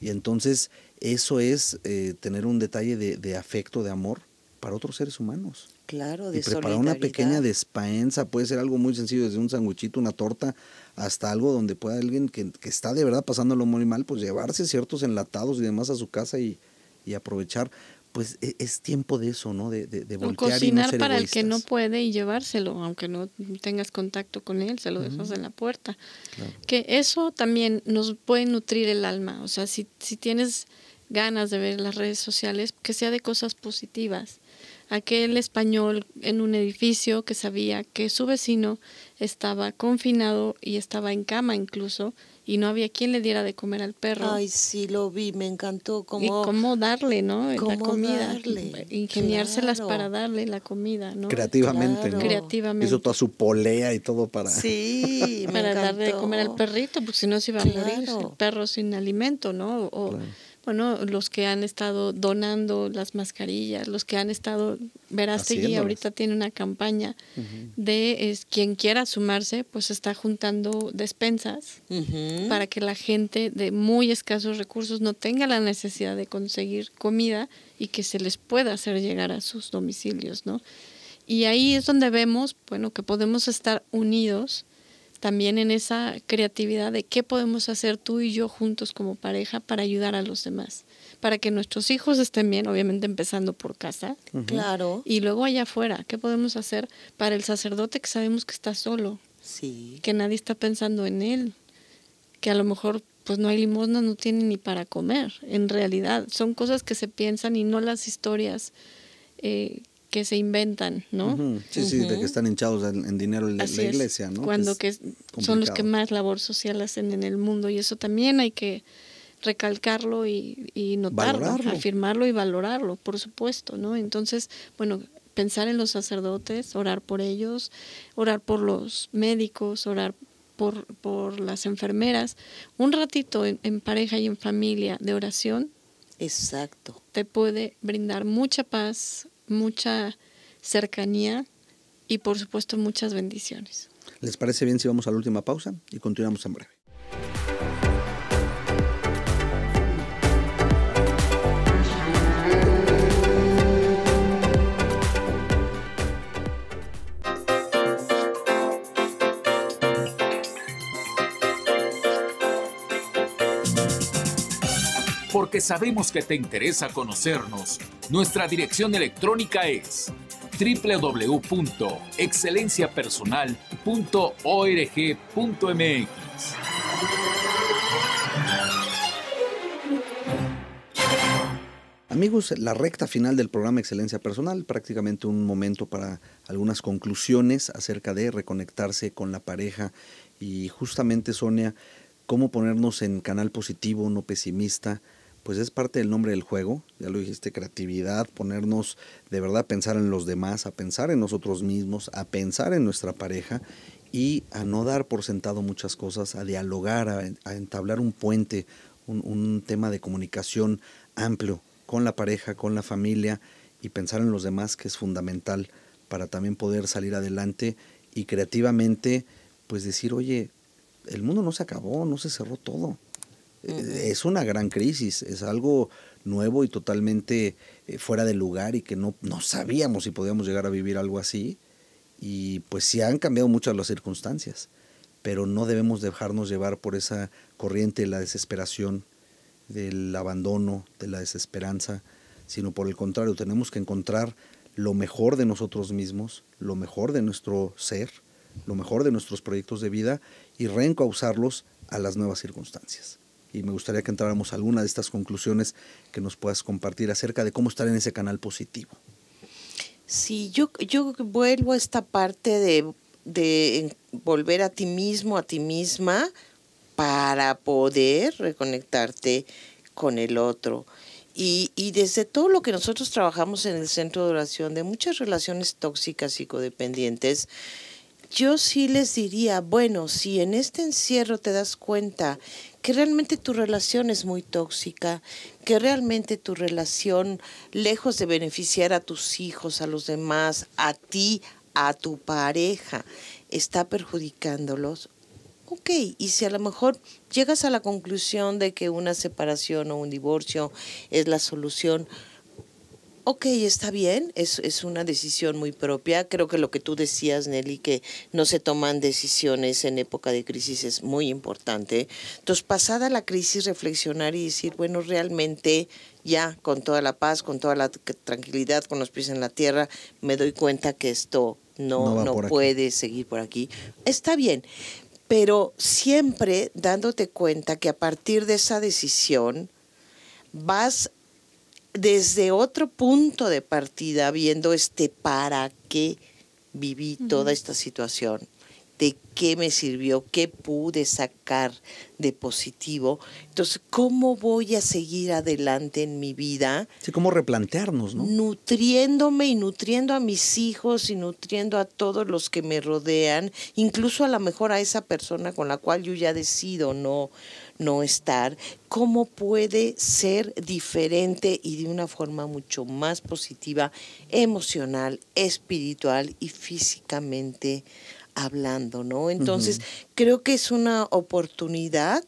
Y entonces, eso es eh, tener un detalle de, afecto, de amor para otros seres humanos. Claro, de Y preparar una pequeña despensa, puede ser algo muy sencillo, desde un sanguchito, una torta, hasta algo donde pueda alguien que, está de verdad pasándolo muy mal, pues llevarse ciertos enlatados y demás a su casa y, y aprovechar pues e, es tiempo de eso, ¿no? De, volver a voltear y no para el que no puede y llevárselo, aunque no tengas contacto con él, se lo dejas en la puerta. Que eso también nos puede nutrir el alma. O sea, si, si tienes ganas de ver las redes sociales, que sea de cosas positivas. Aquel español en un edificio que sabía que su vecino estaba confinado y estaba en cama incluso, y no había quien le diera de comer al perro. Ay, sí, lo vi, me encantó. Cómo, y cómo darle, ¿no? la comida. Darle. Ingeniárselas para darle la comida, ¿no? Creativamente, ¿no? Creativamente. Hizo toda su polea y todo para. Sí, para darle de comer al perrito, porque si no se iba a morir el perro sin alimento, ¿no? O, bueno, los que han estado donando las mascarillas, los que han estado, verás que ahorita tiene una campaña de quien quiera sumarse, pues está juntando despensas para que la gente de muy escasos recursos no tenga la necesidad de conseguir comida y que se les pueda hacer llegar a sus domicilios, ¿no? Y ahí es donde vemos, bueno, que podemos estar unidos también en esa creatividad de qué podemos hacer tú y yo juntos como pareja para ayudar a los demás, para que nuestros hijos estén bien, obviamente empezando por casa. Claro. Y luego allá afuera, ¿qué podemos hacer para el sacerdote que sabemos que está solo? Sí. Que nadie está pensando en él, que a lo mejor pues no hay limosna, no tiene ni para comer, en realidad. Son cosas que se piensan y no las historias eh, que se inventan, ¿no? Sí, sí, de que están hinchados en, dinero en la, iglesia, ¿no? Cuando que, son los que más labor social hacen en el mundo y eso también hay que recalcarlo y, notarlo, afirmarlo y valorarlo, por supuesto, ¿no? Entonces, bueno, pensar en los sacerdotes, orar por ellos, orar por los médicos, orar por, por las enfermeras, un ratito en, en pareja y en familia de oración. Exacto. Te puede brindar mucha paz, mucha cercanía y por supuesto muchas bendiciones. ¿Les parece bien si vamos a la última pausa y continuamos en breve? Que sabemos que te interesa conocernos. Nuestra dirección electrónica es www.excelenciapersonal.org.mx. Amigos, la recta final del programa Excelencia Personal, prácticamente un momento para algunas conclusiones acerca de reconectarse con la pareja y justamente Sonia, cómo ponernos en canal positivo, no pesimista, pues es parte del nombre del juego, ya lo dijiste, creatividad, ponernos de verdad a pensar en los demás, a pensar en nosotros mismos, a pensar en nuestra pareja y a no dar por sentado muchas cosas, a dialogar, a, entablar un puente, un, un tema de comunicación amplio con la pareja, con la familia y pensar en los demás que es fundamental para también poder salir adelante y creativamente pues decir, oye, el mundo no se acabó, no se cerró todo eh, es una gran crisis, es algo nuevo y totalmente eh, fuera de lugar y que no, no sabíamos si podíamos llegar a vivir algo así. Y pues sí han cambiado muchas las circunstancias, pero no debemos dejarnos llevar por esa corriente de la desesperación, del abandono, de la desesperanza, sino por el contrario, tenemos que encontrar lo mejor de nosotros mismos, lo mejor de nuestro ser, lo mejor de nuestros proyectos de vida y reencauzarlos a las nuevas circunstancias y me gustaría que entráramos a alguna de estas conclusiones que nos puedas compartir acerca de cómo estar en ese canal positivo. Sí, yo, yo vuelvo a esta parte de, volver a ti mismo, a ti misma, para poder reconectarte con el otro. Y, desde todo lo que nosotros trabajamos en el centro de oración, de muchas relaciones tóxicas, y codependientes yo sí les diría, bueno, si en este encierro te das cuenta que realmente tu relación es muy tóxica, que realmente tu relación, lejos de beneficiar a tus hijos, a los demás, a ti, a tu pareja, está perjudicándolos, ok, y si a lo mejor llegas a la conclusión de que una separación o un divorcio es la solución, Ok, está bien, es, una decisión muy propia. Creo que lo que tú decías, Nelly, que no se toman decisiones en época de crisis es muy importante. Entonces, pasada la crisis, reflexionar y decir, bueno, realmente ya con toda la paz, con toda la tranquilidad, con los pies en la tierra, me doy cuenta que esto no, no, no puede seguir por aquí. Está bien, pero siempre dándote cuenta que a partir de esa decisión vas desde otro punto de partida, viendo este para qué viví toda esta situación, de qué me sirvió, qué pude sacar de positivo. Entonces, ¿cómo voy a seguir adelante en mi vida? Sí, cómo replantearnos, ¿no? Nutriéndome y nutriendo a mis hijos y nutriendo a todos los que me rodean, incluso a lo mejor a esa persona con la cual yo ya decido no no estar, cómo puede ser diferente y de una forma mucho más positiva, emocional, espiritual y físicamente hablando, ¿no? Entonces, creo que es una oportunidad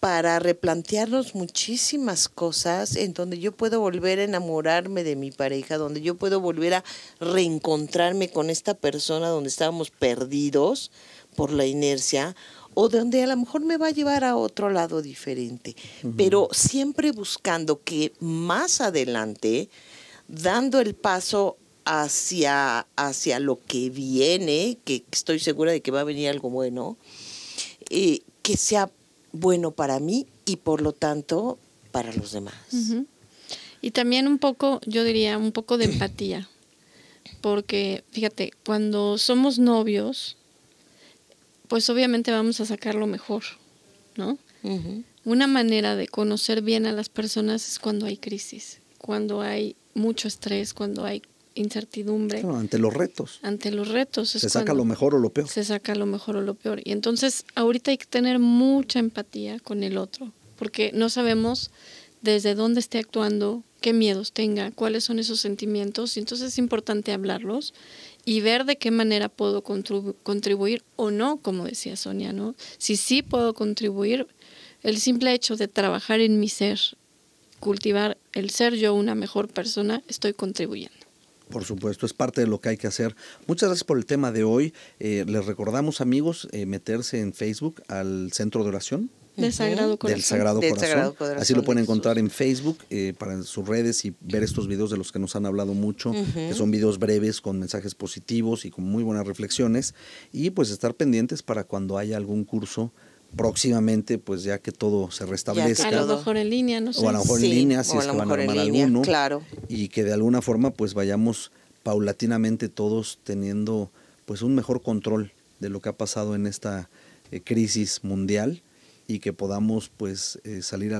para replantearnos muchísimas cosas en donde yo puedo volver a enamorarme de mi pareja, donde yo puedo volver a reencontrarme con esta persona donde estábamos perdidos por la inercia o donde a lo mejor me va a llevar a otro lado diferente, pero siempre buscando que más adelante, dando el paso hacia, hacia lo que viene, que estoy segura de que va a venir algo bueno, eh, que sea bueno para mí y por lo tanto para los demás. Y también un poco, yo diría, un poco de empatía, porque fíjate, cuando somos novios, pues obviamente vamos a sacar lo mejor, ¿no? Una manera de conocer bien a las personas es cuando hay crisis, cuando hay mucho estrés, cuando hay incertidumbre. ante los retos. Ante los retos. se saca lo mejor o lo peor. Se saca lo mejor o lo peor. Y entonces ahorita hay que tener mucha empatía con el otro, porque no sabemos desde dónde esté actuando, qué miedos tenga, cuáles son esos sentimientos. Y entonces es importante hablarlos y ver de qué manera puedo contribuir o no, como decía Sonia, ¿no? Si sí puedo contribuir, el simple hecho de trabajar en mi ser, cultivar el ser yo una mejor persona, estoy contribuyendo. Por supuesto, es parte de lo que hay que hacer. Muchas gracias por el tema de hoy. Eh, les recordamos, amigos, eh, meterse en Facebook al Centro de Oración del Sagrado Corazón. Del Sagrado Así lo pueden encontrar en Facebook, eh, para sus redes y ver estos videos de los que nos han hablado mucho, que son videos breves con mensajes positivos y con muy buenas reflexiones. Y pues estar pendientes para cuando haya algún curso próximamente, pues ya que todo se restablezca. a lo mejor en línea, no sé. O a lo mejor en línea, es línea, Claro. Y que de alguna forma pues vayamos paulatinamente todos teniendo pues un mejor control de lo que ha pasado en esta eh, crisis mundial y que podamos pues eh, salir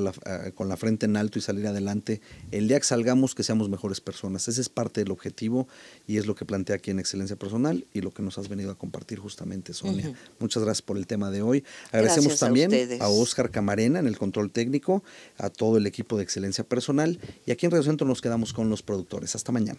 con la frente en alto y salir adelante. El día que salgamos que seamos mejores personas. Ese es parte del objetivo y es lo que plantea aquí en Excelencia Personal y lo que nos has venido a compartir justamente, Sonia. Muchas gracias por el tema de hoy. Agradecemos también a, a, Oscar Camarena en el control técnico, a todo el equipo de Excelencia Personal y aquí en Radio Centro nos quedamos con los productores. Hasta mañana.